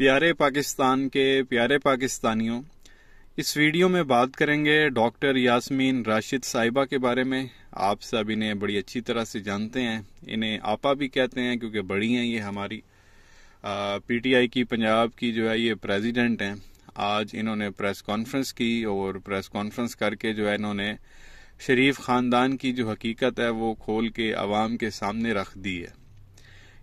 प्यारे पाकिस्तान के प्यारे पाकिस्तानियों इस वीडियो में बात करेंगे डॉक्टर यास्मीन राशिद साहिबा के बारे में आप सब इन्हें बड़ी अच्छी तरह से जानते हैं इन्हें आपा भी कहते हैं क्योंकि बड़ी हैं ये हमारी पीटीआई की पंजाब की जो है ये प्रेसिडेंट हैं आज इन्होंने प्रेस कॉन्फ्रेंस की और प्रेस कॉन्फ्रेंस करके जो है इन्होंने शरीफ ख़ानदान की जो हकीकत है वो खोल के आवाम के सामने रख दी है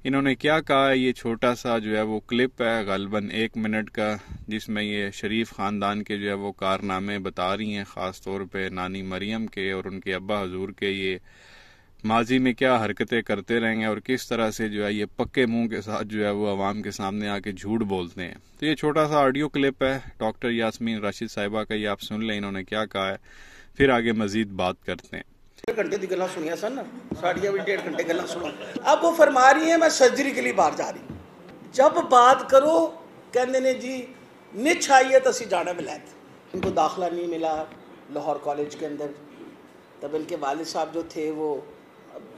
इन्होंने क्या कहा ये छोटा सा जो है वो क्लिप है गलबन एक मिनट का जिसमें ये शरीफ ख़ानदान के जो है वो कारनामे बता रही हैं ख़ास तौर पे नानी मरियम के और उनके अब्बा हजूर के ये माजी में क्या हरकतें करते रहेंगे और किस तरह से जो है ये पक्के मुंह के साथ जो है वो आवाम के सामने आके झूठ बोलते हैं तो ये छोटा सा ऑडियो क्लिप है डॉक्टर यासमीन राशिद साहिबा का ये आप सुन लें इन्होंने क्या कहा है फिर आगे मज़ीद बात करते हैं घंटे की गलत सुनिया सन साड़िया भी डेढ़ घंटे गलत सुनो अब वो फरमा रही है मैं सर्जरी के लिए बाहर जा रही जब बात करो कहते ने जी निछ आई तो है तो असी जाना विलैत इनको दाखिला नहीं मिला लाहौर कॉलेज के अंदर तब इनके वाल साहब जो थे वो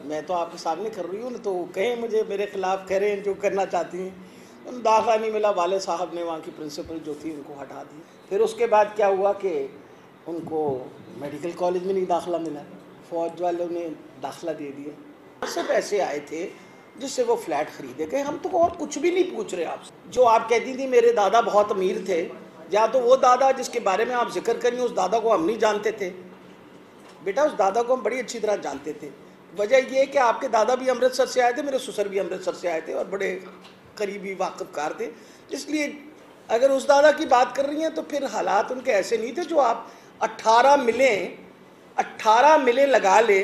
मैं तो आपके सामने कर रही हूँ ना तो कहें मुझे मेरे खिलाफ कह रहे हैं जो करना चाहती हैं दाखिला नहीं मिला वाले साहब ने वहाँ की प्रिंसिपल जो थी उनको हटा दी फिर उसके बाद क्या हुआ कि उनको मेडिकल कॉलेज में नहीं दाखिला मिला फौज वालों ने दाखिला दे दिया सब ऐसे आए थे जिससे वो फ्लैट खरीदे गए हम तो और कुछ भी नहीं पूछ रहे आपसे जो आप कहती थी मेरे दादा बहुत अमीर थे या तो वो दादा जिसके बारे में आप जिक्र करिए उस दादा को हम नहीं जानते थे बेटा उस दादा को हम बड़ी अच्छी तरह जानते थे वजह यह कि आपके दादा भी अमृतसर से आए थे मेरे ससुर भी अमृतसर से आए थे और बड़े करीबी वाकफकार थे इसलिए अगर उस दादा की बात कर रही हैं तो फिर हालात उनके ऐसे नहीं थे जो आप अट्ठारह मिलें अट्ठारह मिले लगा ले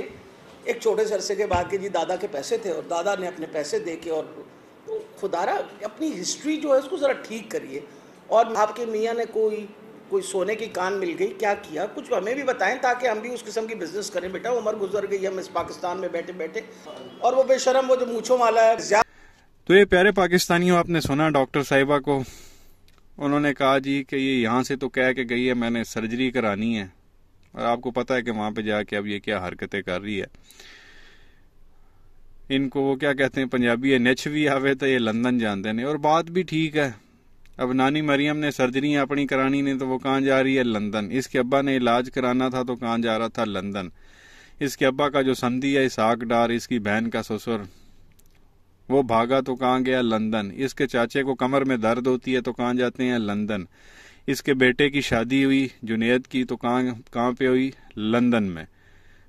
एक छोटे सरसे के बाद के जी दादा के पैसे थे और दादा ने अपने पैसे दे के और तो खुदारा अपनी हिस्ट्री जो है उसको ज़रा ठीक करिए और आपके मियाँ ने कोई कोई सोने की कान मिल गई क्या किया कुछ हमें भी बताएं ताकि हम भी उस किस्म की बिजनेस करें बेटा उम्र गुजर गई हम इस पाकिस्तान में बैठे बैठे और वो बेशरम वो जो मूछों वाला है तो ये प्यारे पाकिस्तानियों आपने सुना डॉक्टर साहिबा को उन्होंने कहा जी कि ये यहाँ से तो कह के गई है मैंने सर्जरी करानी है और आपको पता है कि वहां पे जाके अब ये क्या हरकतें कर रही है इनको वो क्या कहते हैं पंजाबी है नच भी आवे तो ये लंदन जानते ने और बात भी ठीक है अब नानी मरियम ने सर्जरी अपनी करानी नहीं तो वो कहाँ जा रही है लंदन इसके अब्बा ने इलाज कराना था तो कहाँ जा रहा था लंदन इसके अब्बा का जो संधि है इसाक डार इसकी बहन का ससुर वो भागा तो कहाँ गया लंदन इसके चाचे को कमर में दर्द होती है तो कहाँ जाते हैं लंदन इसके बेटे की शादी हुई जुनेद की तो कहाँ कहाँ पे हुई लंदन में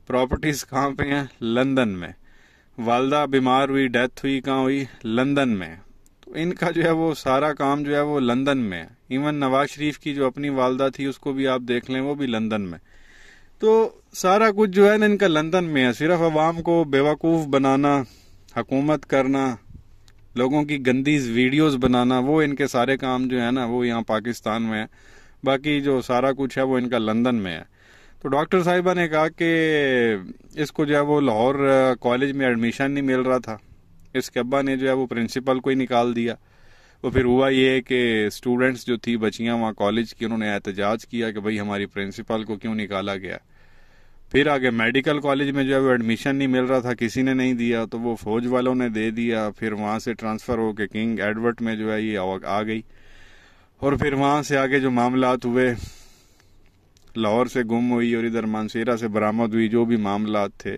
प्रॉपर्टीज कहाँ पे हैं लंदन में वालदा बीमार हुई डेथ हुई कहाँ हुई लंदन में तो इनका जो है वो सारा काम जो है वो लंदन में है इवन नवाज शरीफ की जो अपनी वालदा थी उसको भी आप देख लें वो भी लंदन में तो सारा कुछ जो है ना इनका लंदन में है सिर्फ अवाम को बेवकूफ़ बनाना हकूमत करना लोगों की गंदी वीडियोस बनाना वो इनके सारे काम जो है ना वो यहाँ पाकिस्तान में है बाकी जो सारा कुछ है वो इनका लंदन में है तो डॉक्टर साहिबा ने कहा कि इसको जो है वो लाहौर कॉलेज में एडमिशन नहीं मिल रहा था इसके अब्बा ने जो है वो प्रिंसिपल को ही निकाल दिया वो फिर हुआ ये कि स्टूडेंट्स जो थी बचियाँ वहाँ कॉलेज की उन्होंने एहतजाज किया कि भाई हमारी प्रिंसिपल को क्यों निकाला गया फिर आगे मेडिकल कॉलेज में जो है वो एडमिशन नहीं मिल रहा था किसी ने नहीं दिया तो वो फौज वालों ने दे दिया फिर वहां से ट्रांसफ़र होके किंग एडवर्ट में जो है ये आ गई और फिर वहां से आगे जो मामलात हुए लाहौर से गुम हुई और इधर मानसेरा से बरामद हुई जो भी मामला थे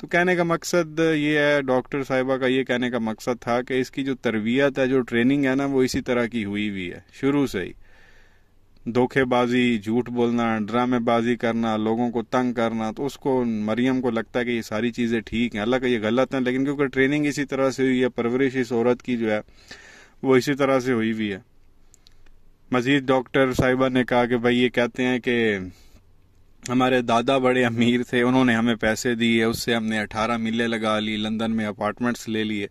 तो कहने का मकसद ये है डॉक्टर साहिबा का ये कहने का मकसद था कि इसकी जो तरबियत है जो ट्रेनिंग है ना वो इसी तरह की हुई हुई है शुरू से ही धोखेबाजी झूठ बोलना ड्रामेबाजी करना लोगों को तंग करना तो उसको मरियम को लगता है कि ये सारी चीज़ें ठीक हैं हालांकि ये गलत हैं लेकिन क्योंकि ट्रेनिंग इसी तरह से हुई है परवरिश इस औरत की जो है वो इसी तरह से हुई हुई है मजीद डॉक्टर साहिबा ने कहा कि भाई ये कहते हैं कि हमारे दादा बड़े अमीर थे उन्होंने हमें पैसे दिए उससे हमने अठारह मिले लगा ली लंदन में अपार्टमेंट्स ले लिए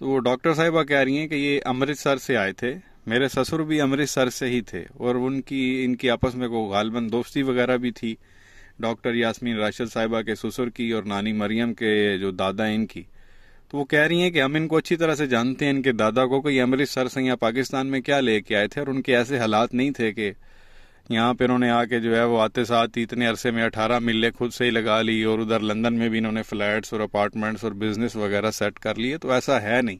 तो वो डॉक्टर साहिबा कह रही हैं कि ये अमृतसर से आए थे मेरे ससुर भी अमृतसर से ही थे और उनकी इनकी आपस में को गालबन दोस्ती वगैरह भी थी डॉक्टर यासमीन राशिद साहिबा के ससुर की और नानी मरियम के जो दादा हैं इनकी तो वो कह रही हैं कि हम इनको अच्छी तरह से जानते हैं इनके दादा को कि अमृतसर से यहाँ पाकिस्तान में क्या लेके आए थे और उनके ऐसे हालात नहीं थे कि यहाँ पर उन्होंने आके जो है वो आते साथ इतने अरसे में अठारह मिले खुद से ही लगा ली और उधर लंदन में भी इन्होंने फ्लैट्स और अपार्टमेंट्स और बिजनेस वगैरह सेट कर लिए तो ऐसा है नहीं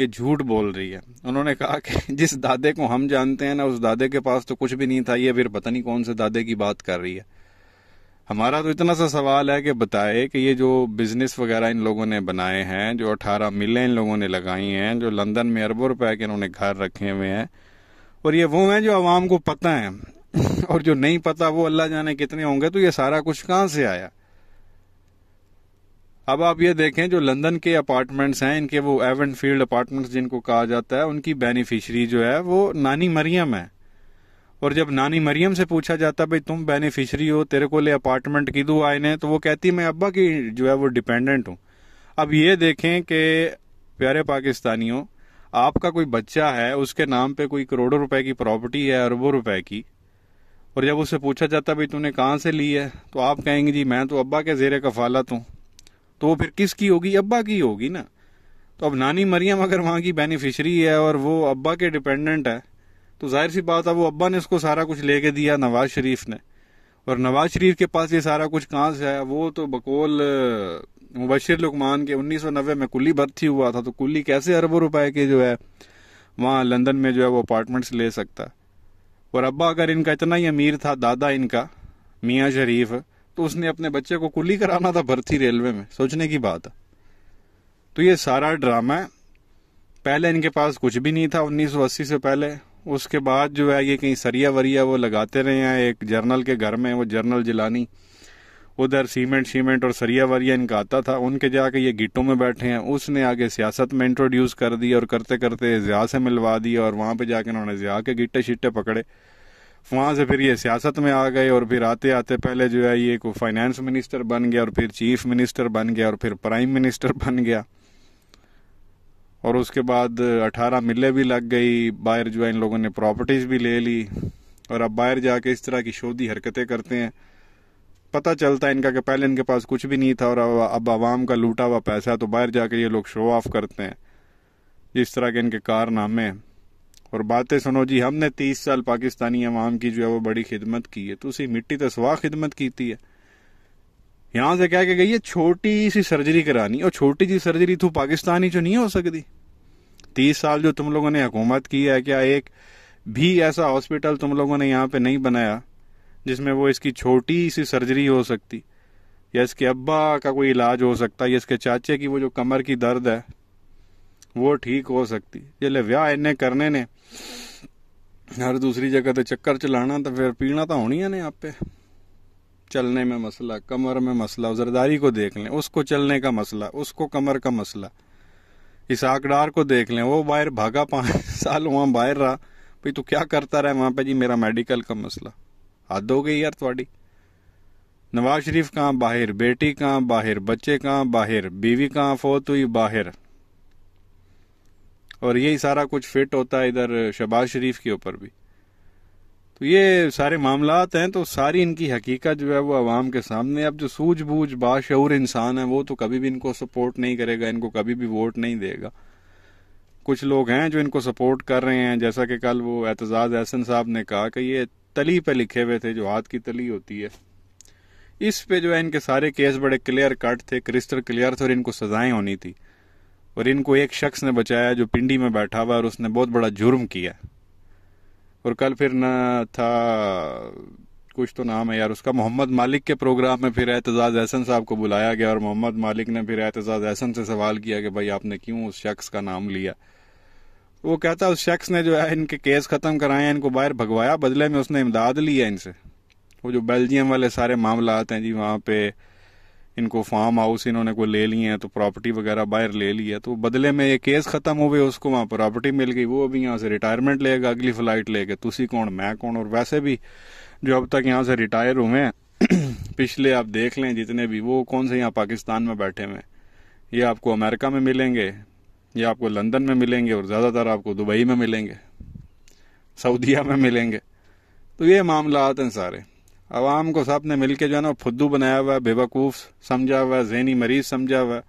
ये झूठ बोल रही है उन्होंने कहा कि जिस दादे को हम जानते हैं ना उस दादे के पास तो कुछ भी नहीं था ये फिर पता नहीं कौन से दादे की बात कर रही है हमारा तो इतना सा सवाल है कि बताए कि ये जो बिजनेस वगैरह इन लोगों ने बनाए हैं जो अठारह मिलें इन लोगों ने लगाई हैं जो लंदन में अरबों रुपए के इन्होंने घर रखे हुए हैं और ये वो हैं जो आवाम को पता है और जो नहीं पता वो अल्लाह जाने कितने होंगे तो ये सारा कुछ कहाँ से आया अब आप ये देखें जो लंदन के अपार्टमेंट्स हैं इनके वो एवन फील्ड अपार्टमेंट्स जिनको कहा जाता है उनकी बेनिफिशरी जो है वो नानी मरियम है और जब नानी मरियम से पूछा जाता भाई तुम बेनिफिशरी हो तेरे को ले अपार्टमेंट की दो आए ने तो वो कहती मैं अब्बा की जो है वो डिपेंडेंट हूँ अब ये देखें कि प्यारे पाकिस्तानियों आपका कोई बच्चा है उसके नाम पे कोई करोड़ों रुपए की प्रॉपर्टी है अरबों रुपए की और जब उससे पूछा जाता भाई तुमने कहाँ से ली है तो आप कहेंगे जी मैं तो अब्बा के जेर कफालत हूँ तो वो फिर किसकी होगी अब्बा की होगी ना तो अब नानी मरियम अगर वहाँ की बेनिफिशरी है और वो अब्बा के डिपेंडेंट है तो जाहिर सी बात है वो अब्बा ने उसको सारा कुछ लेके दिया नवाज शरीफ ने और नवाज शरीफ के पास ये सारा कुछ कहाँ से है वो तो बकोल मुबशर लकमान के 1990 में कुल्ली भर्ती हुआ था तो कुल्ली कैसे अरबों रुपए के जो है वहाँ लंदन में जो है वो अपार्टमेंट्स ले सकता और अब्बा अगर इनका इतना ही अमीर था दादा इनका मियाँ शरीफ तो उसने अपने बच्चे को कुली कराना था भर्ती रेलवे में सोचने की बात है तो ये सारा ड्रामा है पहले इनके पास कुछ भी नहीं था 1980 से पहले उसके बाद जो है ये कहीं सरिया वरिया वो लगाते रहे हैं एक जर्नल के घर में वो जर्नल जिलानी उधर सीमेंट सीमेंट और सरिया वरिया इनका आता था उनके जाके ये गिटों में बैठे हैं उसने आगे सियासत में इंट्रोड्यूस कर दी और करते करते ज़िया से मिलवा दिया और वहां पे जाके उन्होंने ज़िया के गिट्टे शिट्टे पकड़े वहाँ से फिर ये सियासत में आ गए और फिर आते आते पहले जो है ये को फाइनेंस मिनिस्टर बन गया और फिर चीफ मिनिस्टर बन गया और फिर प्राइम मिनिस्टर बन गया और उसके बाद अठारह मिले भी लग गई बाहर जो है इन लोगों ने प्रॉपर्टीज़ भी ले ली और अब बाहर जाके इस तरह की शोधी हरकतें करते हैं पता चलता है इनका कि पहले इनके पास कुछ भी नहीं था और अब आवाम का लूटा हुआ पैसा तो बाहर जाके ये लोग शो ऑफ करते हैं इस तरह के इनके कारनामे हैं और बातें सुनो जी हमने तीस साल पाकिस्तानी अवाम की जो है वो बड़ी खिदमत की है तो उसी मिट्टी तो सवाह खिदमत की है यहां से कह के गई है छोटी सी सर्जरी करानी और छोटी सी सर्जरी तू तो पाकिस्तानी जो नहीं हो सकती तीस साल जो तुम लोगों ने हुकूमत की है क्या एक भी ऐसा हॉस्पिटल तुम लोगों ने यहाँ पे नहीं बनाया जिसमें वो इसकी छोटी सी सर्जरी हो सकती या इसके अब्बा का कोई इलाज हो सकता या इसके चाचे की वो जो कमर की दर्द है वो ठीक हो सकती जल्द व्याह इन्हें करने ने हर दूसरी जगह तो चक्कर चलाना तो फिर पीना तो होनी है आप पे चलने में मसला कमर में मसला जरदारी को देख लें उसको चलने का मसला उसको कमर का मसला इसाक को देख लें वो बाहर भागा पाँच साल वहाँ बाहर रहा भाई तू क्या करता रहा वहाँ पे जी मेरा मेडिकल का मसला हद हो गई यार थोड़ी नवाज शरीफ कहाँ बाहर बेटी कहाँ बाहर बच्चे कहाँ बाहर बीवी कहाँ फोत हुई बाहर और यही सारा कुछ फिट होता है इधर शहबाज शरीफ के ऊपर भी तो ये सारे मामला हैं तो सारी इनकी हकीकत जो है वो आवाम के सामने अब जो सूझबूझ बाशूर इंसान है वो तो कभी भी इनको सपोर्ट नहीं करेगा इनको कभी भी वोट नहीं देगा कुछ लोग हैं जो इनको सपोर्ट कर रहे हैं जैसा कि कल वो एतजाज़ एहसन साहब ने कहा कि ये तली पे लिखे हुए थे जो हाथ की तली होती है इस पे जो है इनके सारे केस बड़े क्लियर कट थे क्रिस्टल क्लियर थे और इनको सजाएं होनी थी और इनको एक शख्स ने बचाया जो पिंडी में बैठा हुआ और उसने बहुत बड़ा जुर्म किया और कल फिर न था कुछ तो नाम है यार उसका मोहम्मद मालिक के प्रोग्राम में फिर एतजाज़ एहसन साहब को बुलाया गया और मोहम्मद मालिक ने फिर एतजाज़ एहसन से सवाल किया कि भाई आपने क्यों उस शख्स का नाम लिया वो कहता उस शख्स ने जो है इनके केस ख़त्म कराए इनको बाहर भगवाया बदले में उसने इमदाद लिया इनसे वो जो बेल्जियम वाले सारे मामला हैं जी वहां पे इनको फार्म हाउस इन्होंने कोई ले लिए हैं तो प्रॉपर्टी वगैरह बाहर ले ली है तो बदले में ये केस खत्म हो गए उसको वहाँ प्रॉपर्टी मिल गई वो अभी यहाँ से रिटायरमेंट लेगा अगली फ्लाइट लेके तुसी कौन मैं कौन और वैसे भी जो अब तक यहाँ से रिटायर हुए हैं पिछले आप देख लें जितने भी वो कौन से यहाँ पाकिस्तान में बैठे हुए हैं ये आपको अमेरिका में मिलेंगे ये आपको लंदन में मिलेंगे और ज़्यादातर आपको दुबई में मिलेंगे सऊदीया में मिलेंगे तो ये मामला हैं सारे अवाम को साहब ने मिल के जो है ना फुद्दू बनाया हुआ बेवकूफ़ समझा हुआ जहनी मरीज समझा हुआ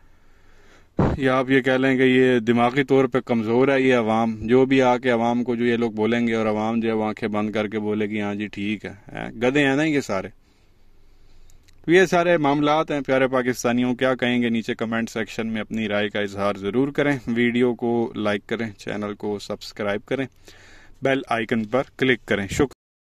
या आप ये कह लें कि ये दिमागी तौर पे कमज़ोर है ये अवाम जो भी आके अवाम को जो ये लोग बोलेंगे और अवाम जो है वो आंखें बंद करके बोलेगी हाँ जी ठीक है, है गधे हैं ना ये सारे तो ये सारे मामला हैं प्यारे पाकिस्तानियों क्या कहेंगे नीचे कमेंट सेक्शन में अपनी राय का इजहार ज़रूर करें वीडियो को लाइक करें चैनल को सब्सक्राइब करें बेल आइकन पर क्लिक करें शुक्र